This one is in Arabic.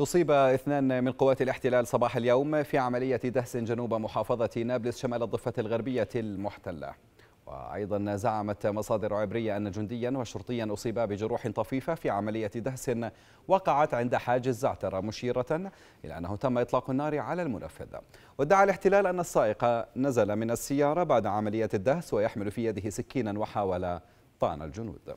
أصيب اثنان من قوات الاحتلال صباح اليوم في عملية دهس جنوب محافظة نابلس شمال الضفة الغربية المحتلة وأيضا زعمت مصادر عبرية أن جنديا وشرطيا أصيبا بجروح طفيفة في عملية دهس وقعت عند حاجز الزعتر مشيرة إلى أنه تم إطلاق النار على المنفذ وادعى الاحتلال أن السائق نزل من السيارة بعد عملية الدهس ويحمل في يده سكينا وحاول طعن الجنود